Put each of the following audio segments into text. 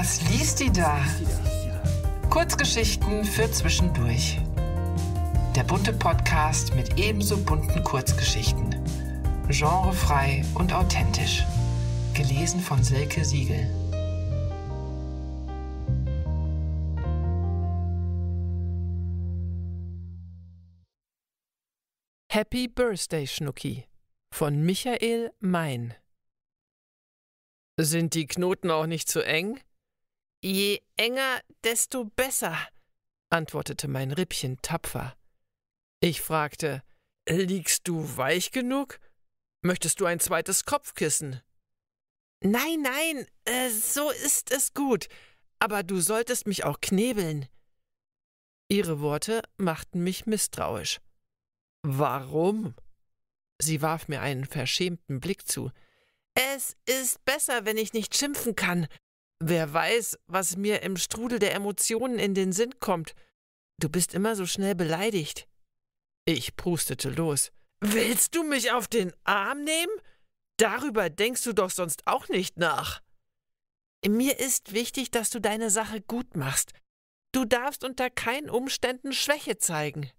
Was liest die da? Kurzgeschichten für zwischendurch. Der bunte Podcast mit ebenso bunten Kurzgeschichten. Genrefrei und authentisch. Gelesen von Silke Siegel. Happy Birthday, Schnucki von Michael Mein. Sind die Knoten auch nicht zu eng? Je enger, desto besser, antwortete mein Rippchen tapfer. Ich fragte, liegst du weich genug? Möchtest du ein zweites Kopfkissen? Nein, nein, äh, so ist es gut, aber du solltest mich auch knebeln. Ihre Worte machten mich misstrauisch. Warum? Sie warf mir einen verschämten Blick zu. Es ist besser, wenn ich nicht schimpfen kann, Wer weiß, was mir im Strudel der Emotionen in den Sinn kommt. Du bist immer so schnell beleidigt. Ich prustete los. Willst du mich auf den Arm nehmen? Darüber denkst du doch sonst auch nicht nach. Mir ist wichtig, dass du deine Sache gut machst. Du darfst unter keinen Umständen Schwäche zeigen.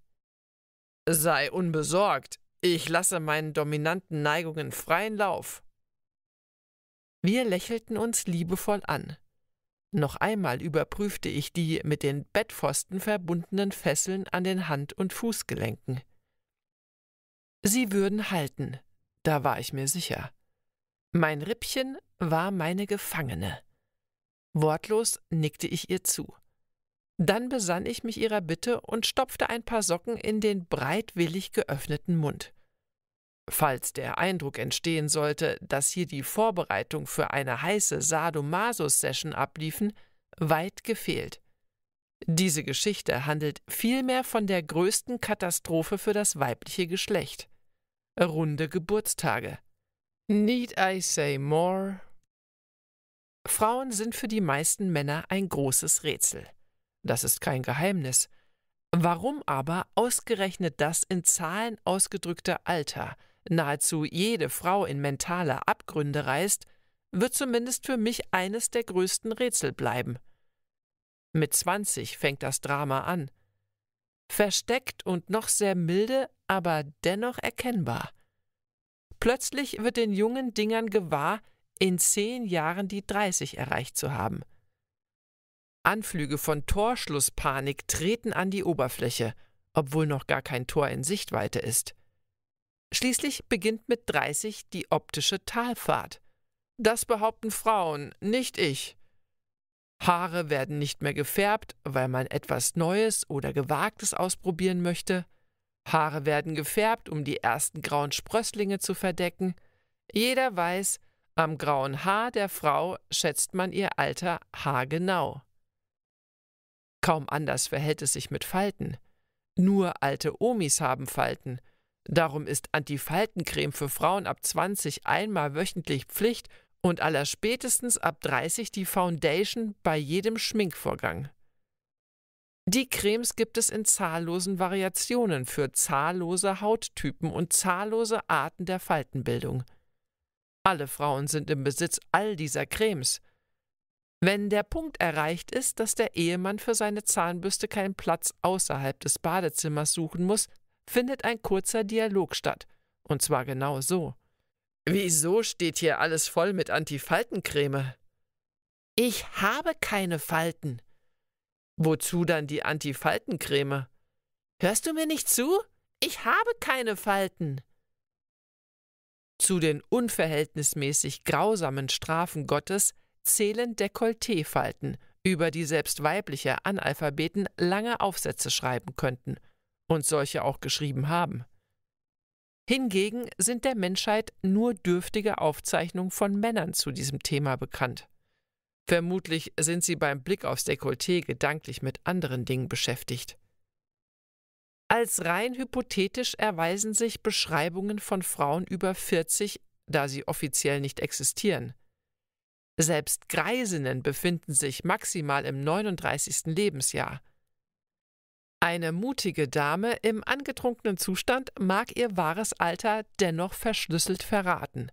Sei unbesorgt. Ich lasse meinen dominanten Neigungen freien Lauf. Wir lächelten uns liebevoll an. Noch einmal überprüfte ich die mit den Bettpfosten verbundenen Fesseln an den Hand- und Fußgelenken. Sie würden halten, da war ich mir sicher. Mein Rippchen war meine Gefangene. Wortlos nickte ich ihr zu. Dann besann ich mich ihrer Bitte und stopfte ein paar Socken in den breitwillig geöffneten Mund. Falls der Eindruck entstehen sollte, dass hier die Vorbereitung für eine heiße Sadomaso-Session abliefen, weit gefehlt. Diese Geschichte handelt vielmehr von der größten Katastrophe für das weibliche Geschlecht. Runde Geburtstage. Need I say more? Frauen sind für die meisten Männer ein großes Rätsel. Das ist kein Geheimnis. Warum aber ausgerechnet das in Zahlen ausgedrückte Alter – nahezu jede Frau in mentale Abgründe reißt, wird zumindest für mich eines der größten Rätsel bleiben. Mit 20 fängt das Drama an. Versteckt und noch sehr milde, aber dennoch erkennbar. Plötzlich wird den jungen Dingern gewahr, in zehn Jahren die 30 erreicht zu haben. Anflüge von Torschlusspanik treten an die Oberfläche, obwohl noch gar kein Tor in Sichtweite ist. Schließlich beginnt mit 30 die optische Talfahrt. Das behaupten Frauen, nicht ich. Haare werden nicht mehr gefärbt, weil man etwas Neues oder Gewagtes ausprobieren möchte. Haare werden gefärbt, um die ersten grauen Sprösslinge zu verdecken. Jeder weiß, am grauen Haar der Frau schätzt man ihr Alter haargenau. Kaum anders verhält es sich mit Falten. Nur alte Omis haben Falten, Darum ist Antifaltencreme für Frauen ab 20 einmal wöchentlich Pflicht und allerspätestens ab 30 die Foundation bei jedem Schminkvorgang. Die Cremes gibt es in zahllosen Variationen für zahllose Hauttypen und zahllose Arten der Faltenbildung. Alle Frauen sind im Besitz all dieser Cremes. Wenn der Punkt erreicht ist, dass der Ehemann für seine Zahnbürste keinen Platz außerhalb des Badezimmers suchen muss, findet ein kurzer Dialog statt. Und zwar genau so. Wieso steht hier alles voll mit Antifaltencreme? Ich habe keine Falten. Wozu dann die Antifaltencreme? Hörst du mir nicht zu? Ich habe keine Falten. Zu den unverhältnismäßig grausamen Strafen Gottes zählen Dekolleté-Falten, über die selbst weibliche Analphabeten lange Aufsätze schreiben könnten – und solche auch geschrieben haben. Hingegen sind der Menschheit nur dürftige Aufzeichnungen von Männern zu diesem Thema bekannt. Vermutlich sind sie beim Blick aufs Dekolleté gedanklich mit anderen Dingen beschäftigt. Als rein hypothetisch erweisen sich Beschreibungen von Frauen über 40, da sie offiziell nicht existieren. Selbst Greisinnen befinden sich maximal im 39. Lebensjahr. Eine mutige Dame im angetrunkenen Zustand mag ihr wahres Alter dennoch verschlüsselt verraten.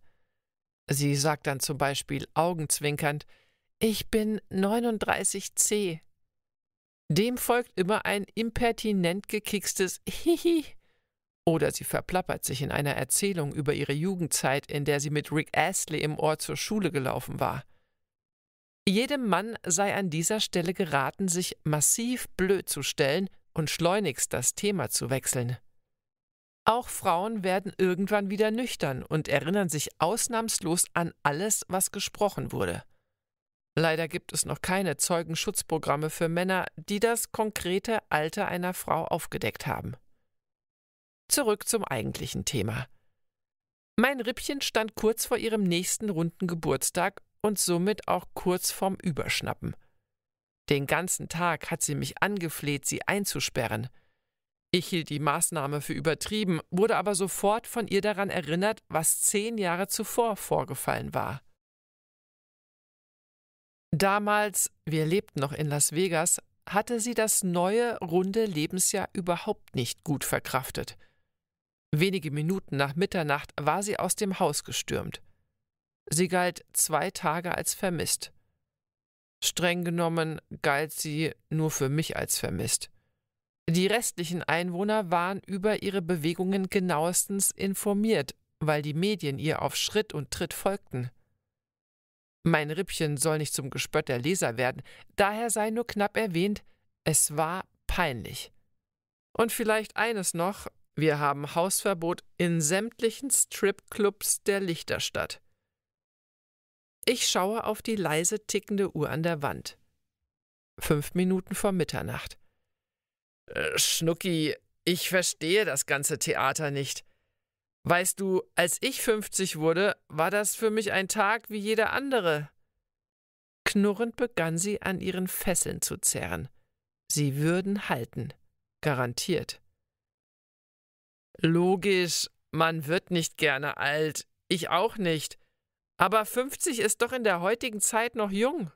Sie sagt dann zum Beispiel augenzwinkernd Ich bin 39c. Dem folgt immer ein impertinent gekickstes Hihi. Oder sie verplappert sich in einer Erzählung über ihre Jugendzeit, in der sie mit Rick Astley im Ort zur Schule gelaufen war. Jedem Mann sei an dieser Stelle geraten, sich massiv blöd zu stellen und schleunigst das Thema zu wechseln. Auch Frauen werden irgendwann wieder nüchtern und erinnern sich ausnahmslos an alles, was gesprochen wurde. Leider gibt es noch keine Zeugenschutzprogramme für Männer, die das konkrete Alter einer Frau aufgedeckt haben. Zurück zum eigentlichen Thema. Mein Rippchen stand kurz vor ihrem nächsten runden Geburtstag und somit auch kurz vorm Überschnappen. Den ganzen Tag hat sie mich angefleht, sie einzusperren. Ich hielt die Maßnahme für übertrieben, wurde aber sofort von ihr daran erinnert, was zehn Jahre zuvor vorgefallen war. Damals, wir lebten noch in Las Vegas, hatte sie das neue, runde Lebensjahr überhaupt nicht gut verkraftet. Wenige Minuten nach Mitternacht war sie aus dem Haus gestürmt. Sie galt zwei Tage als vermisst. Streng genommen galt sie nur für mich als vermisst. Die restlichen Einwohner waren über ihre Bewegungen genauestens informiert, weil die Medien ihr auf Schritt und Tritt folgten. Mein Rippchen soll nicht zum Gespött der Leser werden, daher sei nur knapp erwähnt, es war peinlich. Und vielleicht eines noch, wir haben Hausverbot in sämtlichen Stripclubs der Lichterstadt. Ich schaue auf die leise tickende Uhr an der Wand. Fünf Minuten vor Mitternacht. Äh, Schnucki, ich verstehe das ganze Theater nicht. Weißt du, als ich 50 wurde, war das für mich ein Tag wie jeder andere. Knurrend begann sie an ihren Fesseln zu zerren. Sie würden halten, garantiert. Logisch, man wird nicht gerne alt, ich auch nicht. Aber 50 ist doch in der heutigen Zeit noch jung.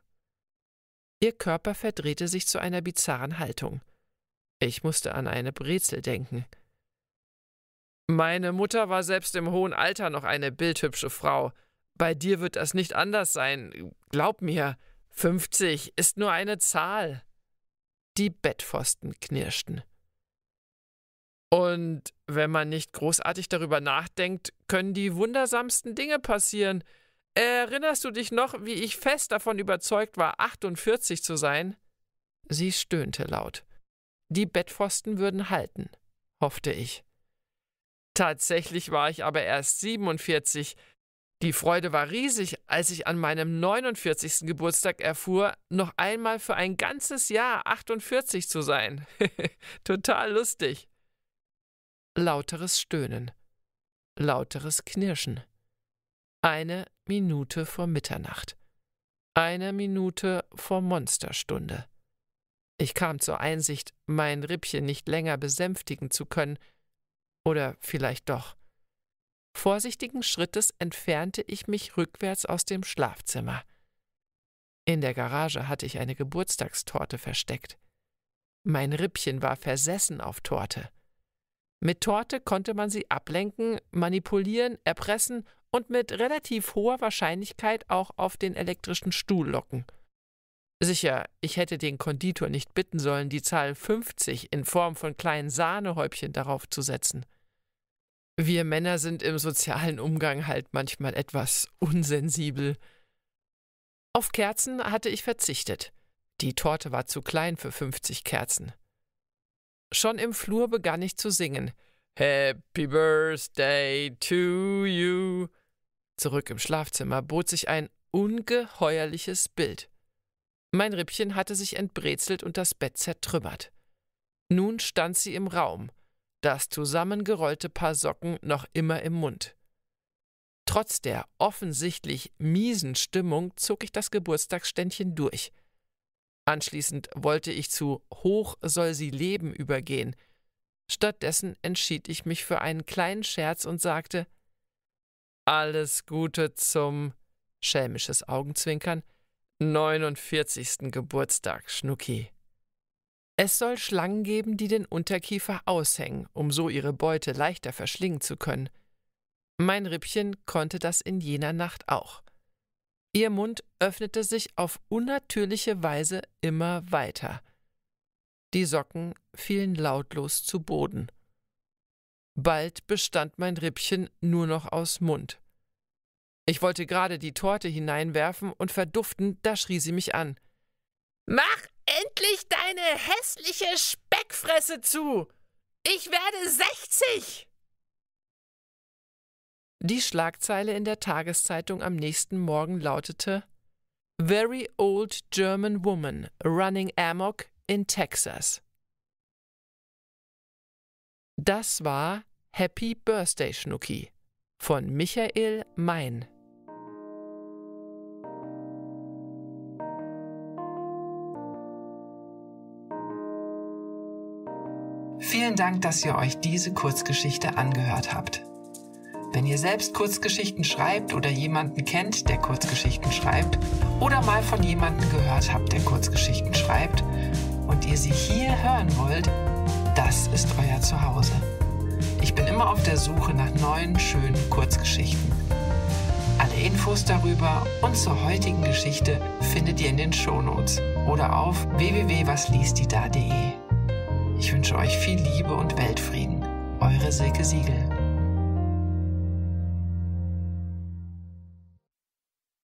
Ihr Körper verdrehte sich zu einer bizarren Haltung. Ich musste an eine Brezel denken. Meine Mutter war selbst im hohen Alter noch eine bildhübsche Frau. Bei dir wird das nicht anders sein. Glaub mir, 50 ist nur eine Zahl. Die Bettpfosten knirschten. Und wenn man nicht großartig darüber nachdenkt, können die wundersamsten Dinge passieren. Erinnerst du dich noch, wie ich fest davon überzeugt war, 48 zu sein? Sie stöhnte laut. Die Bettpfosten würden halten, hoffte ich. Tatsächlich war ich aber erst 47. Die Freude war riesig, als ich an meinem 49. Geburtstag erfuhr, noch einmal für ein ganzes Jahr 48 zu sein. Total lustig. Lauteres Stöhnen. Lauteres Knirschen. Eine Minute vor Mitternacht, Eine Minute vor Monsterstunde. Ich kam zur Einsicht, mein Rippchen nicht länger besänftigen zu können, oder vielleicht doch. Vorsichtigen Schrittes entfernte ich mich rückwärts aus dem Schlafzimmer. In der Garage hatte ich eine Geburtstagstorte versteckt. Mein Rippchen war versessen auf Torte. Mit Torte konnte man sie ablenken, manipulieren, erpressen und mit relativ hoher Wahrscheinlichkeit auch auf den elektrischen Stuhl locken. Sicher, ich hätte den Konditor nicht bitten sollen, die Zahl 50 in Form von kleinen Sahnehäubchen darauf zu setzen. Wir Männer sind im sozialen Umgang halt manchmal etwas unsensibel. Auf Kerzen hatte ich verzichtet. Die Torte war zu klein für 50 Kerzen. Schon im Flur begann ich zu singen. Happy Birthday to you. Zurück im Schlafzimmer bot sich ein ungeheuerliches Bild. Mein Rippchen hatte sich entbrezelt und das Bett zertrümmert. Nun stand sie im Raum, das zusammengerollte Paar Socken noch immer im Mund. Trotz der offensichtlich miesen Stimmung zog ich das Geburtstagsständchen durch. Anschließend wollte ich zu Hoch soll sie leben übergehen. Stattdessen entschied ich mich für einen kleinen Scherz und sagte, alles Gute zum schelmisches Augenzwinkern 49. Geburtstag, Schnucki. Es soll Schlangen geben, die den Unterkiefer aushängen, um so ihre Beute leichter verschlingen zu können. Mein Rippchen konnte das in jener Nacht auch. Ihr Mund öffnete sich auf unnatürliche Weise immer weiter. Die Socken fielen lautlos zu Boden. Bald bestand mein Rippchen nur noch aus Mund. Ich wollte gerade die Torte hineinwerfen und verduften, da schrie sie mich an. Mach endlich deine hässliche Speckfresse zu! Ich werde sechzig! Die Schlagzeile in der Tageszeitung am nächsten Morgen lautete Very old German woman running amok in Texas. Das war Happy Birthday Schnucki von Michael Mein. Vielen Dank, dass ihr euch diese Kurzgeschichte angehört habt. Wenn ihr selbst Kurzgeschichten schreibt oder jemanden kennt, der Kurzgeschichten schreibt, oder mal von jemandem gehört habt, der Kurzgeschichten schreibt, und ihr sie hier hören wollt, das ist euer Zuhause immer auf der Suche nach neuen, schönen Kurzgeschichten. Alle Infos darüber und zur heutigen Geschichte findet ihr in den Shownotes oder auf www.wasliestida.de. Ich wünsche euch viel Liebe und Weltfrieden. Eure Silke Siegel.